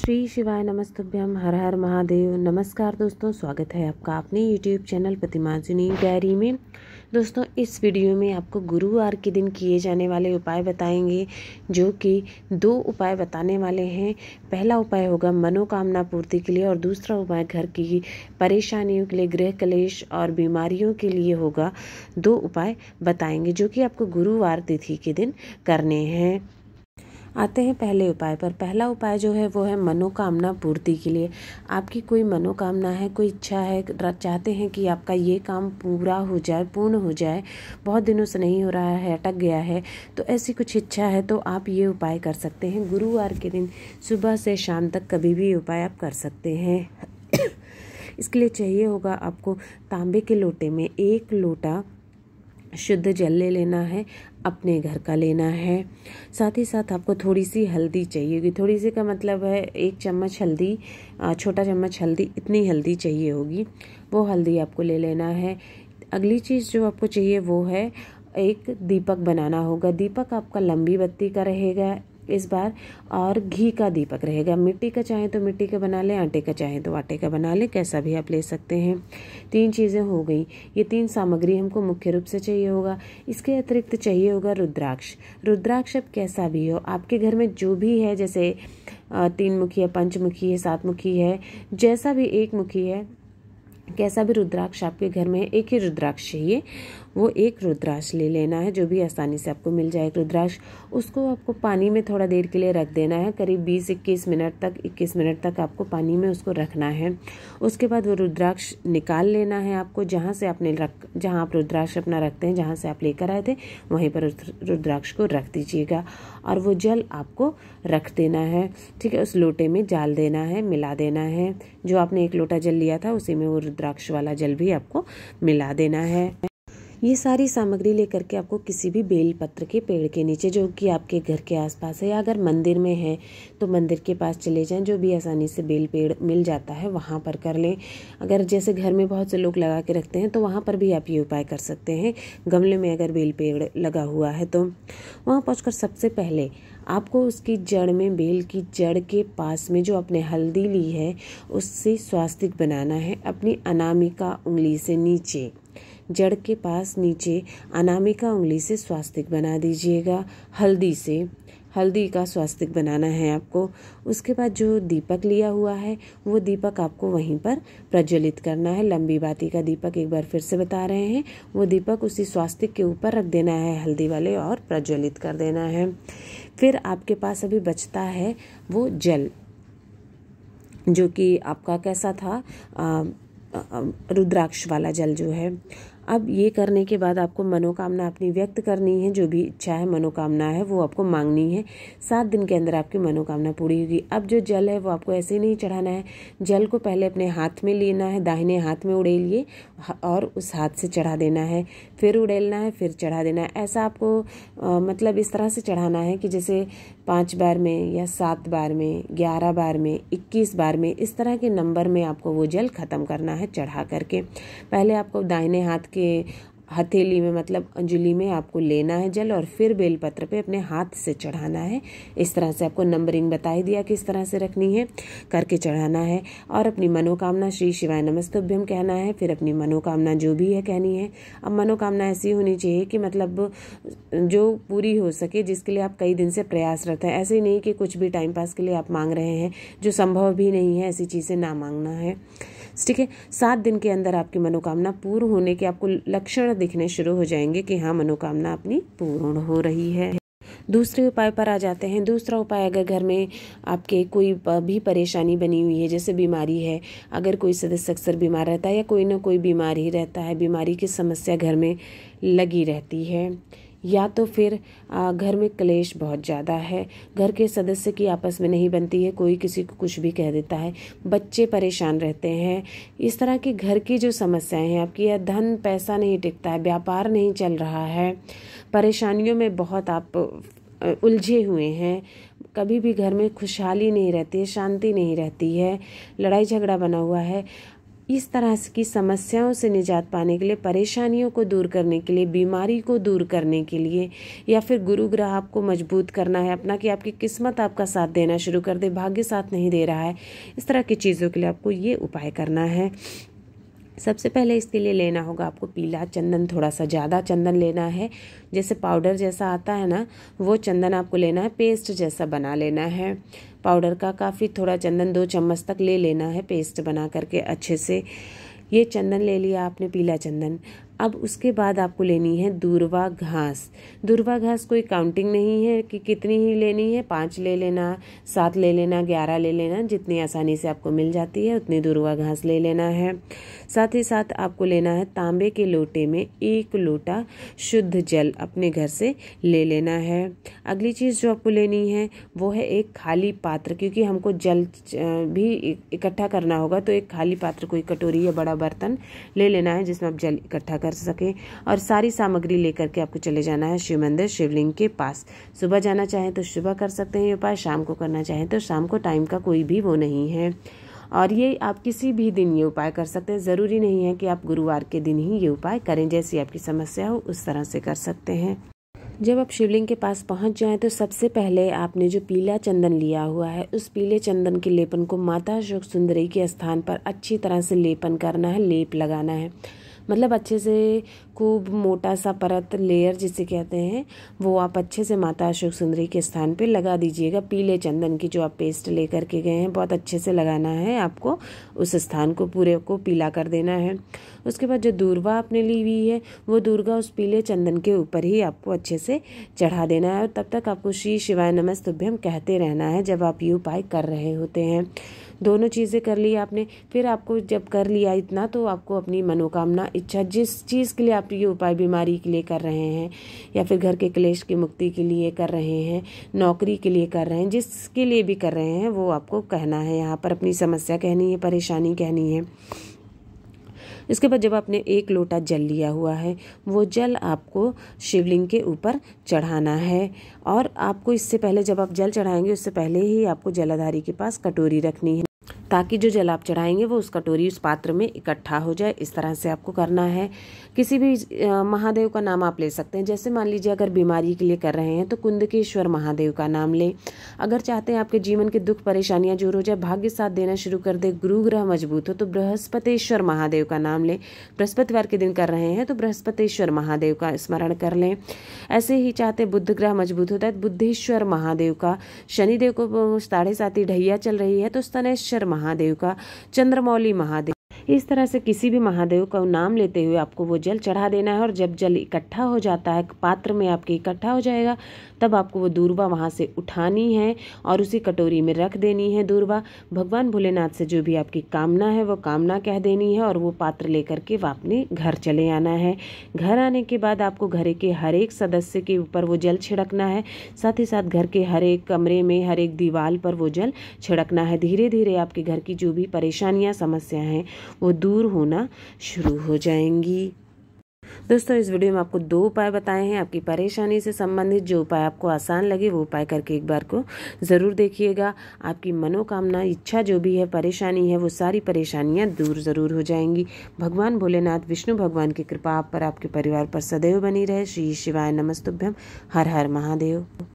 श्री शिवाय नमस्तभ्यम हर हर महादेव नमस्कार दोस्तों स्वागत है आपका अपने यूट्यूब चैनल प्रतिमाजुनी डायरी में दोस्तों इस वीडियो में आपको गुरुवार के दिन किए जाने वाले उपाय बताएंगे जो कि दो उपाय बताने वाले हैं पहला उपाय होगा मनोकामना पूर्ति के लिए और दूसरा उपाय घर की परेशानियों के लिए गृह कलेश और बीमारियों के लिए होगा दो उपाय बताएंगे जो कि आपको गुरुवार तिथि के दिन करने हैं आते हैं पहले उपाय पर पहला उपाय जो है वो है मनोकामना पूर्ति के लिए आपकी कोई मनोकामना है कोई इच्छा है चाहते हैं कि आपका ये काम पूरा हो जाए पूर्ण हो जाए बहुत दिनों से नहीं हो रहा है अटक गया है तो ऐसी कुछ इच्छा है तो आप ये उपाय कर सकते हैं गुरुवार के दिन सुबह से शाम तक कभी भी उपाय आप कर सकते हैं इसके लिए चाहिए होगा आपको तांबे के लोटे में एक लोटा शुद्ध जल ले लेना है अपने घर का लेना है साथ ही साथ आपको थोड़ी सी हल्दी चाहिए होगी थोड़ी सी का मतलब है एक चम्मच हल्दी छोटा चम्मच हल्दी इतनी हल्दी चाहिए होगी वो हल्दी आपको ले लेना है अगली चीज़ जो आपको चाहिए वो है एक दीपक बनाना होगा दीपक आपका लंबी बत्ती का रहेगा इस बार और घी का दीपक रहेगा मिट्टी का चाहे तो मिट्टी का बना लें आटे का चाहे तो आटे का बना लें कैसा भी आप ले सकते हैं तीन चीज़ें हो गई ये तीन सामग्री हमको मुख्य रूप से चाहिए होगा इसके अतिरिक्त चाहिए होगा रुद्राक्ष रुद्राक्ष अब कैसा भी हो आपके घर में जो भी है जैसे तीन मुखी है पंचमुखी है सात मुखी है जैसा भी एक मुखी है कैसा भी रुद्राक्ष आपके घर में है एक ही रुद्राक्ष चाहिए वो एक रुद्राक्ष ले लेना है जो भी आसानी से आपको मिल जाए रुद्राक्ष उसको आपको पानी में थोड़ा देर के लिए रख देना है करीब बीस इक्कीस मिनट तक इक्कीस मिनट तक आपको पानी में उसको रखना है उसके बाद वो रुद्राक्ष निकाल लेना है आपको जहाँ से आपने रख जहाँ आप रुद्राक्ष अपना रखते हैं जहाँ से आप लेकर आए थे वहीं पर रुद्राक्ष को रख दीजिएगा और वो जल आपको रख देना है ठीक है उस लोटे में जाल देना है मिला देना है जो आपने एक लोटा जल लिया था उसी में वो रुद्राक्ष वाला जल भी आपको मिला देना है ये सारी सामग्री लेकर के आपको किसी भी बेल पत्र के पेड़ के नीचे जो कि आपके घर के आसपास है या अगर मंदिर में है तो मंदिर के पास चले जाएं जो भी आसानी से बेल पेड़ मिल जाता है वहाँ पर कर लें अगर जैसे घर में बहुत से लोग लगा के रखते हैं तो वहाँ पर भी आप ये उपाय कर सकते हैं गमले में अगर बेल पेड़ लगा हुआ है तो वहाँ पहुँच सबसे पहले आपको उसकी जड़ में बेल की जड़ के पास में जो आपने हल्दी ली है उससे स्वास्तिक बनाना है अपनी अनामिका उंगली से नीचे जड़ के पास नीचे अनामिका उंगली से स्वास्तिक बना दीजिएगा हल्दी से हल्दी का स्वास्तिक बनाना है आपको उसके बाद जो दीपक लिया हुआ है वो दीपक आपको वहीं पर प्रज्वलित करना है लंबी बाती का दीपक एक बार फिर से बता रहे हैं वो दीपक उसी स्वास्तिक के ऊपर रख देना है हल्दी वाले और प्रज्वलित कर देना है फिर आपके पास अभी बचता है वो जल जो कि आपका कैसा था आ, रुद्राक्ष वाला जल जो है अब ये करने के बाद आपको मनोकामना अपनी व्यक्त करनी है जो भी इच्छा है मनोकामना है वो आपको मांगनी है सात दिन के अंदर आपकी मनोकामना पूरी होगी अब जो जल है वो आपको ऐसे नहीं चढ़ाना है जल को पहले अपने हाथ में लेना है दाहिने हाथ में उड़ेल लिए और उस हाथ से चढ़ा देना है फिर उड़ेलना है फिर चढ़ा देना है ऐसा आपको आ, मतलब इस तरह से चढ़ाना है कि जैसे पाँच बार में या सात बार में ग्यारह बार में इक्कीस बार में इस तरह के नंबर में आपको वो जल ख़त्म करना है चढ़ा करके पहले आपको दाहिने हाथ के हथेली में मतलब अंजलि में आपको लेना है जल और फिर बेलपत्र पे अपने हाथ से चढ़ाना है इस तरह से आपको नंबरिंग ही दिया किस तरह से रखनी है करके चढ़ाना है और अपनी मनोकामना श्री शिवाय नमस्तभ्यम कहना है फिर अपनी मनोकामना जो भी है कहनी है अब मनोकामना ऐसी होनी चाहिए कि मतलब जो पूरी हो सके जिसके लिए आप कई दिन से प्रयासरत हैं ऐसे ही नहीं कि कुछ भी टाइम पास के लिए आप मांग रहे हैं जो संभव भी नहीं है ऐसी चीज़ें ना मांगना है ठीक है सात दिन के अंदर आपकी मनोकामना पूर्ण होने के आपको लक्षण दिखने शुरू हो जाएंगे कि हाँ मनोकामना अपनी पूर्ण हो रही है दूसरे उपाय पर आ जाते हैं दूसरा उपाय अगर घर में आपके कोई भी परेशानी बनी हुई है जैसे बीमारी है अगर कोई सदस्य अक्सर बीमार रहता है या कोई ना कोई बीमार ही रहता है बीमारी की समस्या घर में लगी रहती है या तो फिर घर में क्लेश बहुत ज़्यादा है घर के सदस्य की आपस में नहीं बनती है कोई किसी को कुछ भी कह देता है बच्चे परेशान रहते हैं इस तरह की घर की जो समस्याएं हैं आपकी यह धन पैसा नहीं टिकता है व्यापार नहीं चल रहा है परेशानियों में बहुत आप उलझे हुए हैं कभी भी घर में खुशहाली नहीं रहती है शांति नहीं रहती है लड़ाई झगड़ा बना हुआ है इस तरह की समस्याओं से निजात पाने के लिए परेशानियों को दूर करने के लिए बीमारी को दूर करने के लिए या फिर गुरु ग्रह आपको मजबूत करना है अपना कि आपकी किस्मत आपका साथ देना शुरू कर दे भाग्य साथ नहीं दे रहा है इस तरह की चीज़ों के लिए आपको ये उपाय करना है सबसे पहले इसके लिए लेना होगा आपको पीला चंदन थोड़ा सा ज़्यादा चंदन लेना है जैसे पाउडर जैसा आता है ना वो चंदन आपको लेना है पेस्ट जैसा बना लेना है पाउडर का काफ़ी थोड़ा चंदन दो चम्मच तक ले लेना है पेस्ट बना करके अच्छे से ये चंदन ले लिया आपने पीला चंदन अब उसके बाद आपको लेनी है दूरवा घास दूरवा घास कोई काउंटिंग नहीं है कि कितनी ही लेनी है पाँच ले लेना सात ले लेना ग्यारह ले लेना जितनी आसानी से आपको मिल जाती है उतनी दूरवा घास ले लेना है साथ ही साथ आपको लेना है तांबे के लोटे में एक लोटा शुद्ध जल अपने घर से ले लेना है अगली चीज़ जो आपको लेनी है वो है एक खाली पात्र क्योंकि हमको जल भी इकट्ठा करना होगा तो एक खाली पात्र कोई कटोरी या बड़ा बर्तन ले लेना है जिसमें आप जल इकट्ठा कर कर सकें और सारी सामग्री लेकर के आपको चले जाना है शिव मंदिर शिवलिंग के पास सुबह जाना चाहें तो सुबह कर सकते हैं ये उपाय शाम को करना चाहें तो शाम को टाइम का कोई भी वो नहीं है और ये आप किसी भी दिन ये उपाय कर सकते हैं ज़रूरी नहीं है कि आप गुरुवार के दिन ही ये उपाय करें जैसी आपकी समस्या हो उस तरह से कर सकते हैं जब आप शिवलिंग के पास पहुंच जाएं तो सबसे पहले आपने जो पीला चंदन लिया हुआ है उस पीले चंदन के लेपन को माता अशोक सुंदरी के स्थान पर अच्छी तरह से लेपन करना है लेप लगाना है मतलब अच्छे से खूब मोटा सा परत लेयर जिसे कहते हैं वो आप अच्छे से माता अशोक सुंदरी के स्थान पे लगा दीजिएगा पीले चंदन की जो आप पेस्ट लेकर के गए हैं बहुत अच्छे से लगाना है आपको उस स्थान को पूरे को पीला कर देना है उसके बाद जो दूरवा आपने ली हुई है वो दुर्गा उस पीले चंदन के ऊपर ही आपको अच्छे से चढ़ा देना है और तब तक आपको श्री शिवाय नमस्तुभ्यम कहते रहना है जब आप ये उपाय कर रहे होते हैं दोनों चीज़ें कर ली आपने फिर आपको जब कर लिया इतना तो आपको अपनी मनोकामना इच्छा जिस चीज़ के लिए आप ये उपाय बीमारी के लिए कर रहे हैं या फिर घर के क्लेश की मुक्ति के लिए कर रहे हैं नौकरी के लिए कर रहे हैं जिसके लिए भी कर रहे हैं वो आपको कहना है यहाँ पर अपनी समस्या कहनी है परेशानी कहनी है इसके बाद जब आपने एक लोटा जल लिया हुआ है वो जल आपको शिवलिंग के ऊपर चढ़ाना है और आपको इससे पहले जब आप जल चढ़ाएंगे उससे पहले ही आपको जलाधारी के पास कटोरी रखनी है ताकि जो जल आप चढ़ाएंगे वो उस कटोरी उस पात्र में इकट्ठा हो जाए इस तरह से आपको करना है किसी भी महादेव का नाम आप ले सकते हैं जैसे मान लीजिए अगर बीमारी के लिए कर रहे हैं तो कुंदकेश्वर महादेव का नाम लें अगर चाहते हैं आपके जीवन के दुख परेशानियां दूर हो जाए भाग्य साथ देना शुरू कर दे गुरु ग्रह मजबूत हो तो बृहस्पतेश्वर महादेव का नाम लें बृहस्पतिवार के दिन कर रहे हैं तो बृहस्पतेश्वर महादेव का स्मरण कर लें ऐसे ही चाहते बुद्ध ग्रह मजबूत होता है तो बुद्धेश्वर महादेव का शनिदेव को साढ़े साथी ढैया चल रही है तो स्तनेश्वर महादेव महादेव का चंद्रमौली महादेव इस तरह से किसी भी महादेव का नाम लेते हुए आपको वो जल चढ़ा देना है और जब जल इकट्ठा हो जाता है पात्र में आपके इकट्ठा हो जाएगा तब आपको वो दूरबा वहाँ से उठानी है और उसी कटोरी में रख देनी है दूरबा भगवान भोलेनाथ से जो भी आपकी कामना है वो कामना कह देनी है और वो पात्र लेकर के वह अपने घर चले आना है घर आने के बाद आपको घर के हर एक सदस्य के ऊपर वो जल छिड़कना है साथ ही साथ घर के हर एक कमरे में हर एक दीवार पर वो जल छिड़कना है धीरे धीरे आपके घर की जो भी परेशानियाँ समस्या हैं वो दूर होना शुरू हो जाएंगी दोस्तों इस वीडियो में आपको दो उपाय बताए हैं आपकी परेशानी से संबंधित जो उपाय आपको आसान लगे वो उपाय करके एक बार को ज़रूर देखिएगा आपकी मनोकामना इच्छा जो भी है परेशानी है वो सारी परेशानियाँ दूर ज़रूर हो जाएंगी भगवान भोलेनाथ विष्णु भगवान की कृपा आप पर आपके परिवार पर सदैव बनी रहे श्री शिवाय नमस्तुभ्यम हर हर महादेव